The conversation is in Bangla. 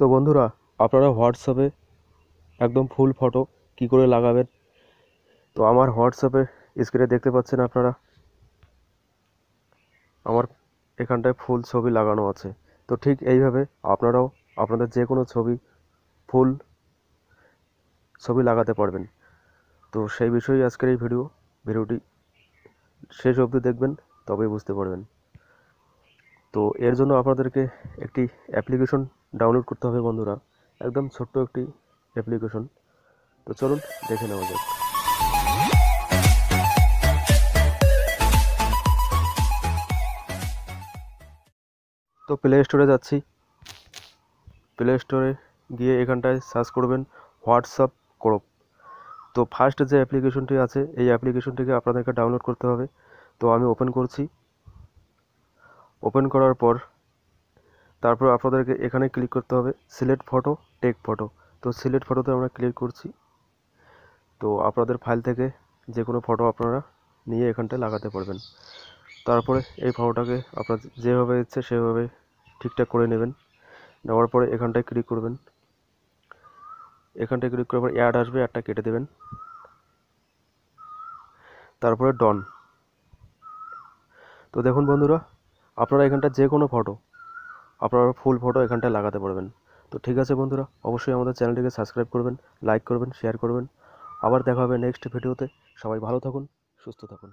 তো বন্ধুরা আপনারা হোয়াটসঅ্যাপে একদম ফুল ফটো কি করে লাগাবেন তো আমার হোয়াটসঅ্যাপে স্ক্রিনে দেখতে পাচ্ছেন আপনারা আমার এখানটায় ফুল ছবি লাগানো আছে তো ঠিক এইভাবে আপনারাও আপনাদের যে কোনো ছবি ফুল ছবি লাগাতে পারবেন তো সেই বিষয়েই আজকের এই ভিডিও ভিডিওটি শেষ অবধি দেখবেন তবেই বুঝতে পারবেন তো এর জন্য আপনাদেরকে একটি অ্যাপ্লিকেশন ডাউনলোড করতে হবে বন্ধুরা একদম ছোট্ট একটি অ্যাপ্লিকেশন তো চলুন দেখে নেওয়া যাক তো প্লে স্টোরে যাচ্ছি প্লে স্টোরে গিয়ে এখানটায় সার্চ করবেন হোয়াটসঅ্যাপ ক্রপ তো ফার্স্ট যে অ্যাপ্লিকেশনটি আছে এই অ্যাপ্লিকেশনটিকে আপনাদেরকে ডাউনলোড করতে হবে তো আমি ওপেন করছি ওপেন করার পর তারপর আপনাদেরকে এখানে ক্লিক করতে হবে সিলেক্ট ফটো টেক ফটো তো সিলেক্ট ফটোতে আমরা ক্লিক করছি তো আপনাদের ফাইল থেকে যে কোনো ফটো আপনারা নিয়ে এখানটায় লাগাতে পারবেন তারপরে এই ফটোটাকে আপনার যেভাবে ইচ্ছে সেভাবে ঠিকঠাক করে নেবেন নেওয়ার পরে এখানটায় ক্লিক করবেন এখানটায় ক্লিক করার পর অ্যাড আসবে অ্যাডটা কেটে দেবেন তারপরে ডন তো দেখুন বন্ধুরা আপনারা এখানটা যে কোনো ফটো আপনারা ফুল ফটো এখানটায় লাগাতে পারবেন তো ঠিক আছে বন্ধুরা অবশ্যই আমাদের চ্যানেলটিকে সাবস্ক্রাইব করবেন লাইক করবেন শেয়ার করবেন আবার দেখা হবে নেক্সট ভিডিওতে সবাই ভালো থাকুন সুস্থ থাকুন